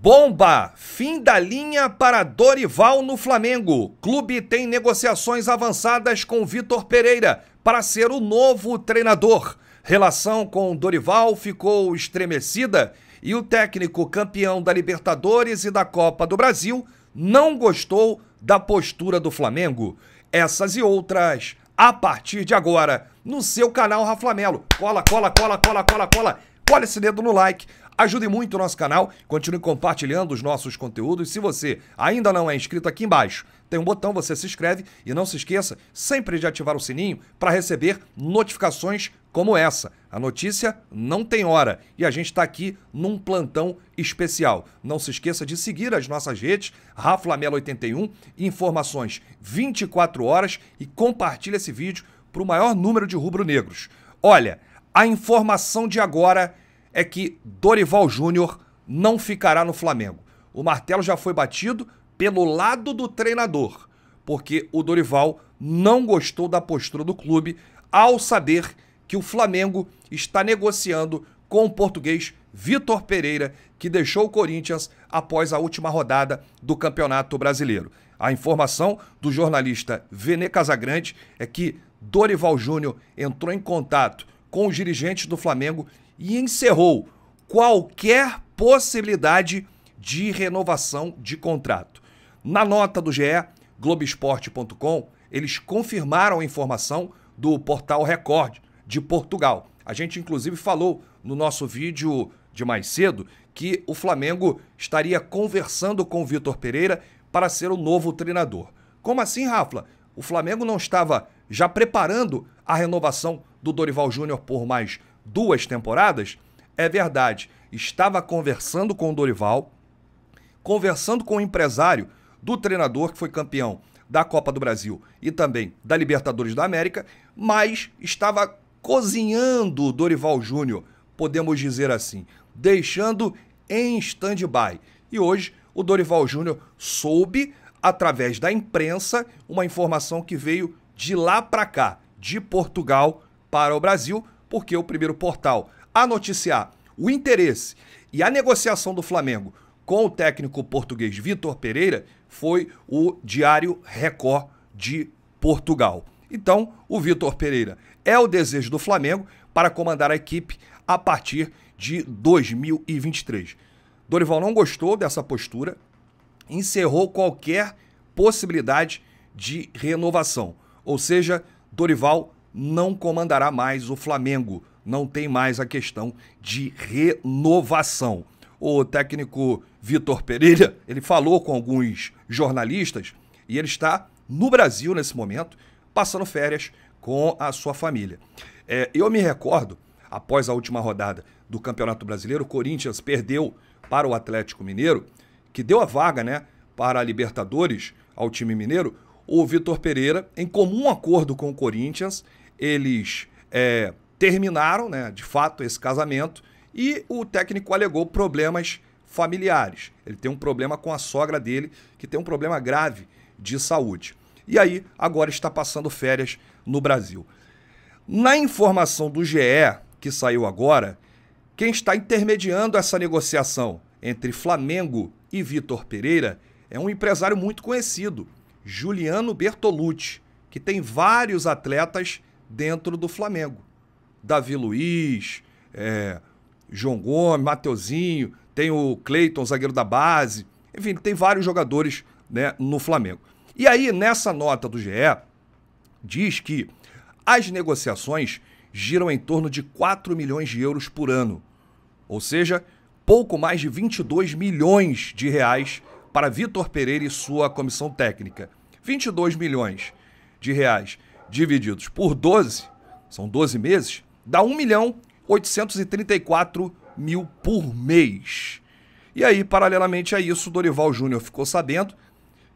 Bomba! Fim da linha para Dorival no Flamengo. Clube tem negociações avançadas com Vitor Pereira para ser o novo treinador. Relação com Dorival ficou estremecida e o técnico campeão da Libertadores e da Copa do Brasil não gostou da postura do Flamengo. Essas e outras a partir de agora no seu canal Raflamelo. Cola, cola, cola, cola, cola, cola. Cola esse dedo no like Ajude muito o nosso canal, continue compartilhando os nossos conteúdos. Se você ainda não é inscrito, aqui embaixo tem um botão, você se inscreve e não se esqueça sempre de ativar o sininho para receber notificações como essa. A notícia não tem hora e a gente está aqui num plantão especial. Não se esqueça de seguir as nossas redes, Raflamelo81, informações 24 horas e compartilhe esse vídeo para o maior número de rubro-negros. Olha, a informação de agora é que Dorival Júnior não ficará no Flamengo. O martelo já foi batido pelo lado do treinador, porque o Dorival não gostou da postura do clube ao saber que o Flamengo está negociando com o português Vitor Pereira, que deixou o Corinthians após a última rodada do Campeonato Brasileiro. A informação do jornalista Vene Casagrande é que Dorival Júnior entrou em contato com os dirigentes do Flamengo e encerrou qualquer possibilidade de renovação de contrato. Na nota do GE, Globoesporte.com, eles confirmaram a informação do portal Record de Portugal. A gente, inclusive, falou no nosso vídeo de mais cedo que o Flamengo estaria conversando com o Vitor Pereira para ser o novo treinador. Como assim, Rafa? O Flamengo não estava já preparando a renovação do Dorival Júnior por mais duas temporadas, é verdade. Estava conversando com o Dorival, conversando com o empresário do treinador que foi campeão da Copa do Brasil e também da Libertadores da América, mas estava cozinhando o Dorival Júnior, podemos dizer assim, deixando em stand-by. E hoje o Dorival Júnior soube, através da imprensa, uma informação que veio de lá para cá, de Portugal para o Brasil, porque o primeiro portal a noticiar o interesse e a negociação do Flamengo com o técnico português Vitor Pereira foi o Diário Record de Portugal. Então, o Vitor Pereira é o desejo do Flamengo para comandar a equipe a partir de 2023. Dorival não gostou dessa postura, encerrou qualquer possibilidade de renovação. Ou seja, Dorival não comandará mais o Flamengo. Não tem mais a questão de renovação. O técnico Vitor Pereira, ele falou com alguns jornalistas e ele está no Brasil nesse momento, passando férias com a sua família. É, eu me recordo, após a última rodada do Campeonato Brasileiro, o Corinthians perdeu para o Atlético Mineiro, que deu a vaga né, para a Libertadores ao time mineiro. O Vitor Pereira, em comum acordo com o Corinthians, eles é, terminaram, né, de fato, esse casamento e o técnico alegou problemas familiares. Ele tem um problema com a sogra dele, que tem um problema grave de saúde. E aí, agora está passando férias no Brasil. Na informação do GE, que saiu agora, quem está intermediando essa negociação entre Flamengo e Vitor Pereira é um empresário muito conhecido, Juliano Bertolucci, que tem vários atletas dentro do Flamengo. Davi Luiz, é, João Gomes, Mateuzinho, tem o Cleiton, zagueiro da base. Enfim, tem vários jogadores né, no Flamengo. E aí, nessa nota do GE, diz que as negociações giram em torno de 4 milhões de euros por ano, ou seja, pouco mais de 22 milhões de reais para Vitor Pereira e sua comissão técnica. 22 milhões de reais divididos por 12, são 12 meses, dá 1 milhão 834 mil por mês. E aí, paralelamente a isso, Dorival Júnior ficou sabendo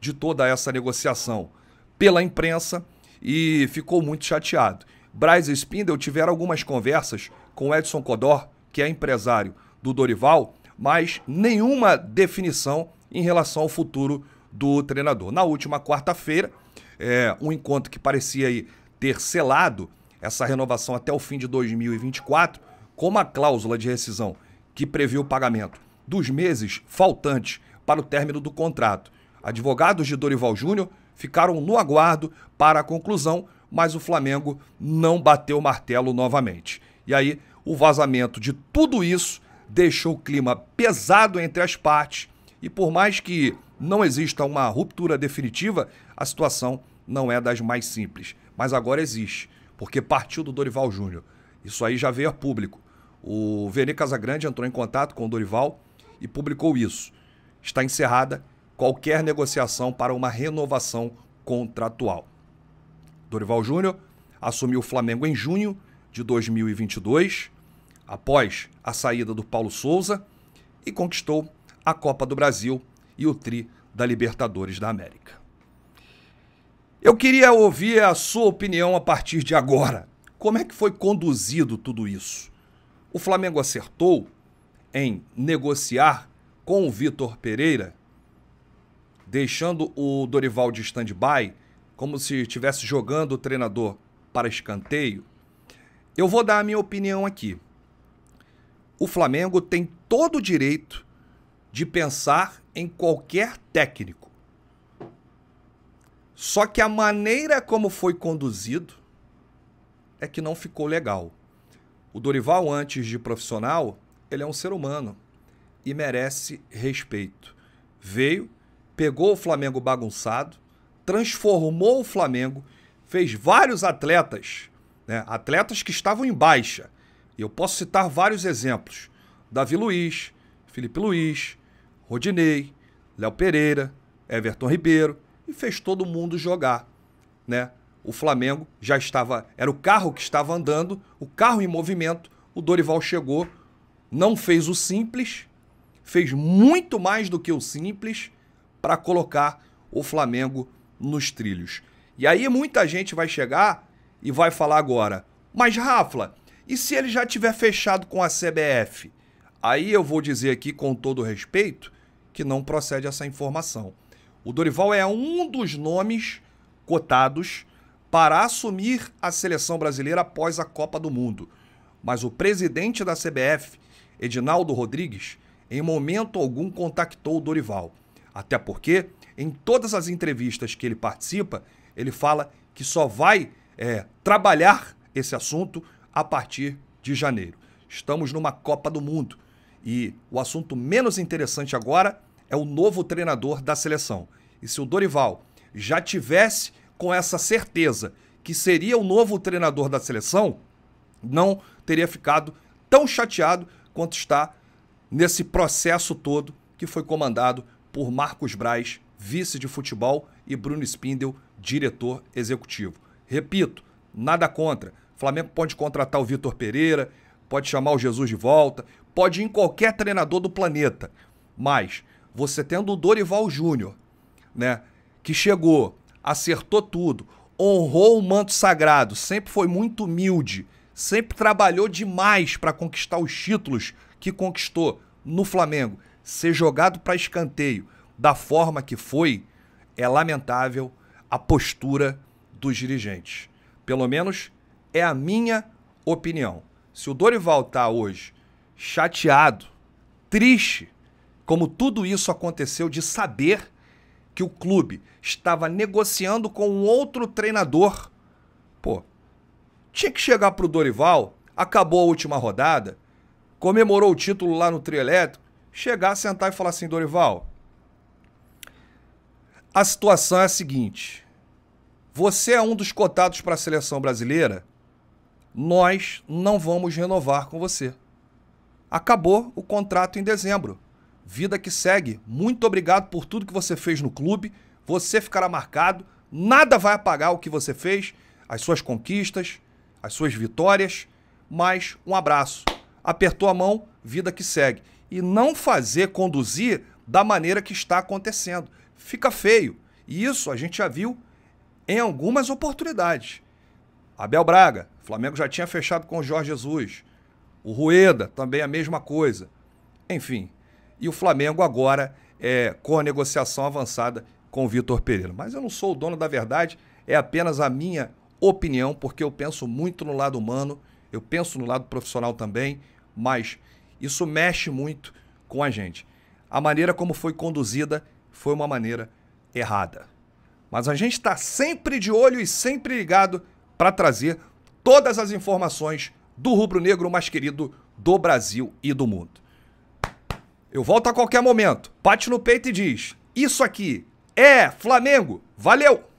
de toda essa negociação pela imprensa e ficou muito chateado. Braz e Spindel tiveram algumas conversas com Edson Codor, que é empresário do Dorival, mas nenhuma definição em relação ao futuro do treinador. Na última quarta-feira, é, um encontro que parecia aí ter selado essa renovação até o fim de 2024, com uma cláusula de rescisão que previu o pagamento dos meses faltantes para o término do contrato. Advogados de Dorival Júnior ficaram no aguardo para a conclusão, mas o Flamengo não bateu o martelo novamente. E aí, o vazamento de tudo isso deixou o clima pesado entre as partes, e por mais que não exista uma ruptura definitiva, a situação não é das mais simples, mas agora existe, porque partiu do Dorival Júnior. Isso aí já veio a público. O Vene Casagrande entrou em contato com o Dorival e publicou isso. Está encerrada qualquer negociação para uma renovação contratual. Dorival Júnior assumiu o Flamengo em junho de 2022, após a saída do Paulo Souza, e conquistou a Copa do Brasil e o Tri da Libertadores da América. Eu queria ouvir a sua opinião a partir de agora. Como é que foi conduzido tudo isso? O Flamengo acertou em negociar com o Vitor Pereira, deixando o Dorival de stand-by, como se estivesse jogando o treinador para escanteio? Eu vou dar a minha opinião aqui. O Flamengo tem todo o direito de pensar em qualquer técnico só que a maneira como foi conduzido é que não ficou legal. O Dorival, antes de profissional, ele é um ser humano e merece respeito. Veio, pegou o Flamengo bagunçado, transformou o Flamengo, fez vários atletas, né, atletas que estavam em baixa. E eu posso citar vários exemplos: Davi Luiz, Felipe Luiz, Rodinei, Léo Pereira, Everton Ribeiro e fez todo mundo jogar, né? O Flamengo já estava, era o carro que estava andando, o carro em movimento. O Dorival chegou, não fez o simples, fez muito mais do que o simples para colocar o Flamengo nos trilhos. E aí muita gente vai chegar e vai falar agora: "Mas Rafa, e se ele já tiver fechado com a CBF?" Aí eu vou dizer aqui com todo respeito que não procede essa informação. O Dorival é um dos nomes cotados para assumir a seleção brasileira após a Copa do Mundo. Mas o presidente da CBF, Edinaldo Rodrigues, em momento algum contactou o Dorival. Até porque, em todas as entrevistas que ele participa, ele fala que só vai é, trabalhar esse assunto a partir de janeiro. Estamos numa Copa do Mundo e o assunto menos interessante agora é o novo treinador da seleção. E se o Dorival já tivesse com essa certeza que seria o novo treinador da seleção, não teria ficado tão chateado quanto está nesse processo todo que foi comandado por Marcos Braz, vice de futebol, e Bruno Spindel, diretor executivo. Repito, nada contra. O Flamengo pode contratar o Vitor Pereira, pode chamar o Jesus de volta, pode ir em qualquer treinador do planeta. Mas você tendo o Dorival Júnior, né, que chegou, acertou tudo, honrou o manto sagrado, sempre foi muito humilde, sempre trabalhou demais para conquistar os títulos que conquistou no Flamengo, ser jogado para escanteio da forma que foi, é lamentável a postura dos dirigentes. Pelo menos é a minha opinião. Se o Dorival está hoje chateado, triste como tudo isso aconteceu de saber que o clube estava negociando com um outro treinador. Pô, tinha que chegar pro Dorival, acabou a última rodada, comemorou o título lá no Trielétrico, chegar, sentar e falar assim, Dorival, a situação é a seguinte, você é um dos cotados para a seleção brasileira, nós não vamos renovar com você. Acabou o contrato em dezembro vida que segue. Muito obrigado por tudo que você fez no clube. Você ficará marcado. Nada vai apagar o que você fez, as suas conquistas, as suas vitórias. Mas um abraço. Apertou a mão, vida que segue. E não fazer conduzir da maneira que está acontecendo. Fica feio. E isso a gente já viu em algumas oportunidades. Abel Braga, Flamengo já tinha fechado com o Jorge Jesus. O Rueda, também a mesma coisa. Enfim, e o Flamengo agora é, com a negociação avançada com o Vitor Pereira. Mas eu não sou o dono da verdade, é apenas a minha opinião, porque eu penso muito no lado humano, eu penso no lado profissional também, mas isso mexe muito com a gente. A maneira como foi conduzida foi uma maneira errada. Mas a gente está sempre de olho e sempre ligado para trazer todas as informações do rubro-negro mais querido do Brasil e do mundo. Eu volto a qualquer momento. Bate no peito e diz: Isso aqui é Flamengo. Valeu!